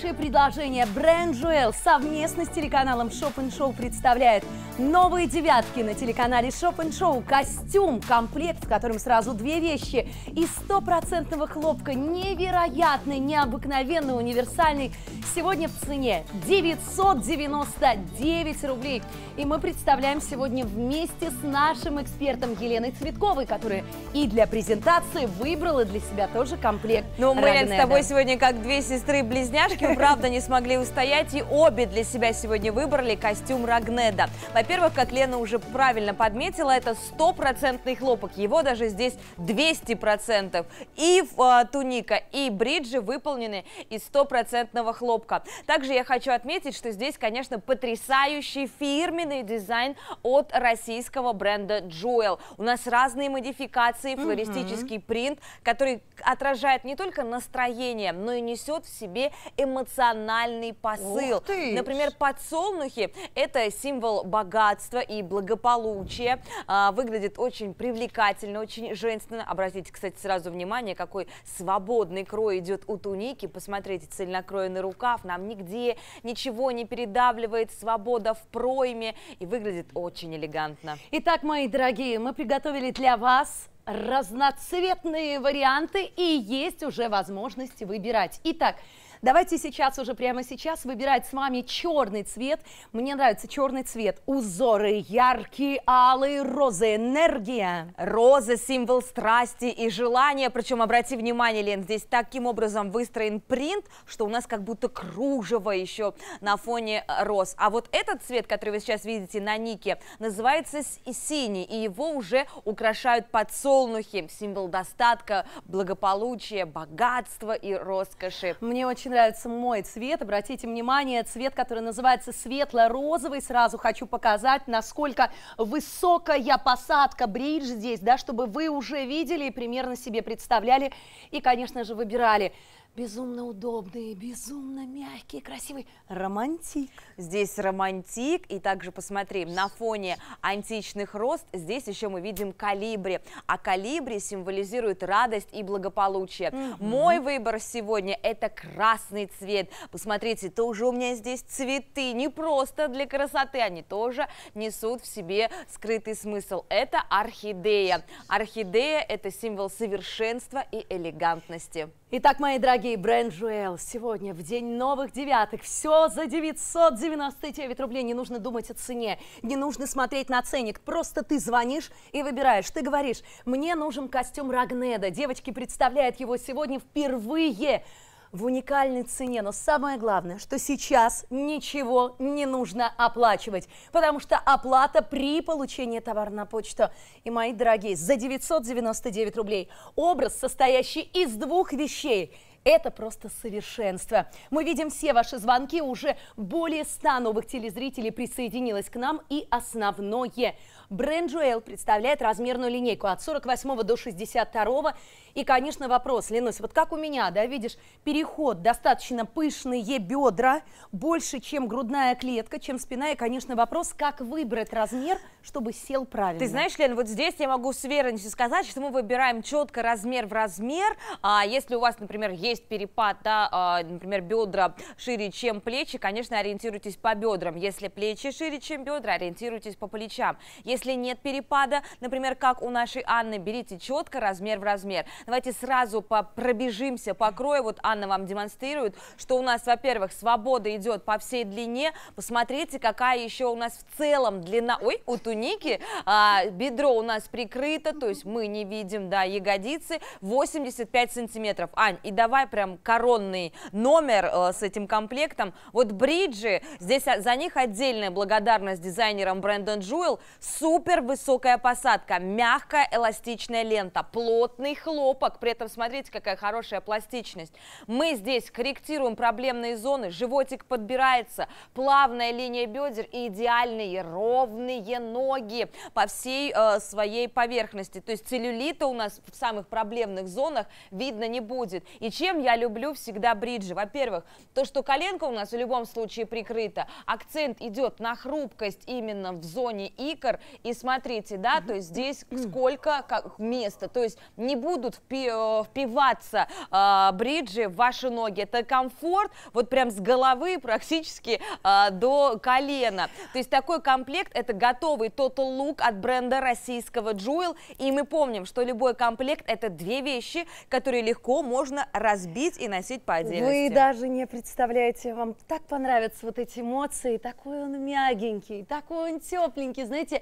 хорошее предложение. Бренд Жуэл совместно с телеканалом Шоп Шоу представляет новые девятки на телеканале Шоп Шоу. Костюм, комплект, в котором сразу две вещи. И стопроцентного хлопка, невероятный, необыкновенный, универсальный. Сегодня в цене 999 рублей. И мы представляем сегодня вместе с нашим экспертом Еленой Цветковой, которая и для презентации выбрала для себя тоже комплект. Ну, мы с тобой сегодня как две сестры-близняшки костюм, правда, не смогли устоять, и обе для себя сегодня выбрали костюм Рагнеда. Во-первых, как Лена уже правильно подметила, это стопроцентный хлопок, его даже здесь 200%. И э, туника, и бриджи выполнены из стопроцентного хлопка. Также я хочу отметить, что здесь, конечно, потрясающий фирменный дизайн от российского бренда Jewel. У нас разные модификации, флористический mm -hmm. принт, который отражает не только настроение, но и несет в себе эмоции эмоциональный посыл. Например, подсолнухи – это символ богатства и благополучия. А, выглядит очень привлекательно, очень женственно. Обратите, кстати, сразу внимание, какой свободный крой идет у туники. Посмотрите, цельнокроенный рукав. Нам нигде ничего не передавливает. Свобода в пройме. И выглядит очень элегантно. Итак, мои дорогие, мы приготовили для вас разноцветные варианты и есть уже возможность выбирать. Итак, Давайте сейчас, уже прямо сейчас, выбирать с вами черный цвет. Мне нравится черный цвет. Узоры яркие, алые, розы, энергия. Роза – символ страсти и желания. Причем, обрати внимание, Лен, здесь таким образом выстроен принт, что у нас как будто кружево еще на фоне э, роз. А вот этот цвет, который вы сейчас видите на нике, называется синий, и его уже украшают подсолнухи. Символ достатка, благополучия, богатства и роскоши. Мне очень очень нравится мой цвет. Обратите внимание, цвет, который называется светло-розовый. Сразу хочу показать, насколько высокая посадка бридж здесь, да, чтобы вы уже видели и примерно себе представляли. И, конечно же, выбирали безумно удобный, безумно мягкий, красивый. Романтик. Здесь романтик. И также посмотрим, на фоне античных рост здесь еще мы видим калибри. А калибри символизирует радость и благополучие. Угу. Мой выбор сегодня – это красный цвет. Посмотрите, тоже у меня здесь цветы. Не просто для красоты, они тоже несут в себе скрытый смысл. Это орхидея. Орхидея – это символ совершенства и элегантности. Итак, мои дорогие, бренд Жуэл, сегодня в день новых девяток все за 999 рублей. Не нужно думать о цене, не нужно смотреть на ценник. Просто ты звонишь и выбираешь. Ты говоришь, мне нужен костюм Рагнеда. Девочки представляют его сегодня впервые в уникальной цене. Но самое главное, что сейчас ничего не нужно оплачивать, потому что оплата при получении товара на почту. И, мои дорогие, за 999 рублей образ, состоящий из двух вещей – это просто совершенство. Мы видим все ваши звонки. Уже более 100 новых телезрителей присоединилось к нам. И основное. Бренд Жуэл представляет размерную линейку от 48 до 62. И, конечно, вопрос, Ленусь, вот как у меня, да, видишь, переход достаточно пышные бедра, больше, чем грудная клетка, чем спина. И, конечно, вопрос, как выбрать размер, чтобы сел правильно. Ты знаешь, Лен, вот здесь я могу с уверенностью сказать, что мы выбираем четко размер в размер. А если у вас, например, есть есть перепад, да, а, например, бедра шире, чем плечи, конечно, ориентируйтесь по бедрам. Если плечи шире, чем бедра, ориентируйтесь по плечам. Если нет перепада, например, как у нашей Анны, берите четко размер в размер. Давайте сразу пробежимся по крою. Вот Анна вам демонстрирует, что у нас, во-первых, свобода идет по всей длине. Посмотрите, какая еще у нас в целом длина. Ой, у туники а, бедро у нас прикрыто, то есть мы не видим, да, ягодицы. 85 сантиметров. Ань, и давай Давай прям коронный номер э, с этим комплектом. Вот бриджи, здесь за них отдельная благодарность дизайнерам Брэндон Джуэл. Супер высокая посадка, мягкая эластичная лента, плотный хлопок. При этом смотрите, какая хорошая пластичность. Мы здесь корректируем проблемные зоны, животик подбирается, плавная линия бедер и идеальные ровные ноги по всей э, своей поверхности. То есть целлюлита у нас в самых проблемных зонах видно не будет. И чем чем я люблю всегда бриджи? Во-первых, то, что коленка у нас в любом случае прикрыта, акцент идет на хрупкость именно в зоне икр. И смотрите, да, то есть здесь сколько как, места, то есть не будут впи э, впиваться э, бриджи в ваши ноги. Это комфорт вот прям с головы практически э, до колена. То есть такой комплект, это готовый Total Look от бренда российского Jewel. И мы помним, что любой комплект это две вещи, которые легко можно развивать разбить и носить по отдельности. Вы даже не представляете, вам так понравятся вот эти эмоции, такой он мягенький, такой он тепленький, знаете,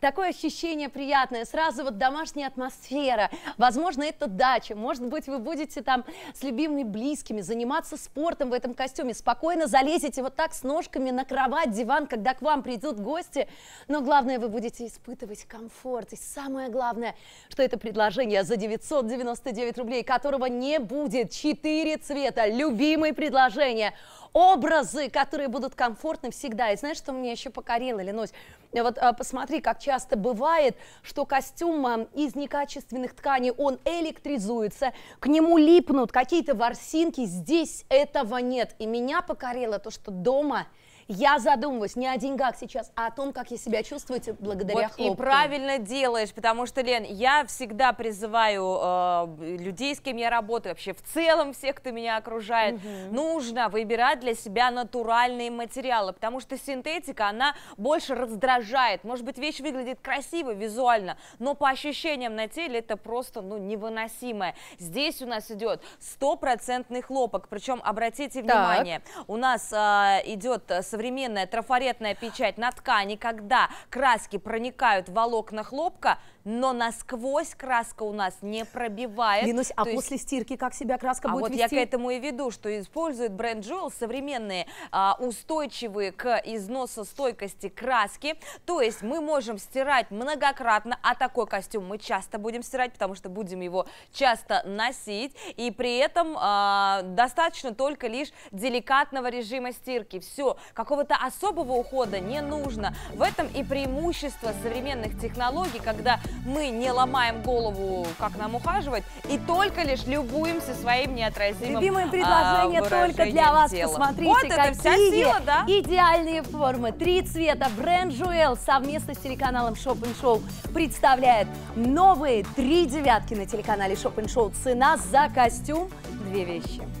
такое ощущение приятное, сразу вот домашняя атмосфера, возможно, это дача, может быть, вы будете там с любимыми близкими заниматься спортом в этом костюме, спокойно залезете вот так с ножками на кровать, диван, когда к вам придут гости, но главное, вы будете испытывать комфорт, и самое главное, что это предложение за 999 рублей, которого не будет четыре цвета. Любимые предложения образы, которые будут комфортны всегда. И знаешь, что мне еще покорило, Ленусь? Вот а, посмотри, как часто бывает, что костюм а, из некачественных тканей, он электризуется, к нему липнут какие-то ворсинки, здесь этого нет. И меня покорило то, что дома я задумываюсь не о деньгах сейчас, а о том, как я себя чувствую благодаря вот хлопку. И правильно делаешь, потому что, Лен, я всегда призываю э, людей, с кем я работаю, вообще в целом всех, кто меня окружает, угу. нужно выбирать для себя натуральные материалы, потому что синтетика, она больше раздражает. Может быть, вещь выглядит красиво визуально, но по ощущениям на теле это просто ну, невыносимое. Здесь у нас идет стопроцентный хлопок, причем, обратите внимание, так. у нас э, идет современный э, современная трафаретная печать на ткани, когда краски проникают в волокна хлопка, но насквозь краска у нас не пробивает. Ленусь, а То после есть... стирки как себя краска а будет вот вести? я к этому и веду, что используют бренд Jewel современные а, устойчивые к износу стойкости краски. То есть мы можем стирать многократно, а такой костюм мы часто будем стирать, потому что будем его часто носить. И при этом а, достаточно только лишь деликатного режима стирки. Все, как какого-то особого ухода не нужно. В этом и преимущество современных технологий, когда мы не ломаем голову, как нам ухаживать, и только лишь любуемся своим неотразимым Любимое предложение а, только для вас. Тела. Посмотрите, вот какие вся сила, да? идеальные формы. Три цвета. Бренд Жуэл совместно с телеканалом Shopping Show представляет новые три девятки на телеканале Shopping Show. Цена за костюм – две вещи.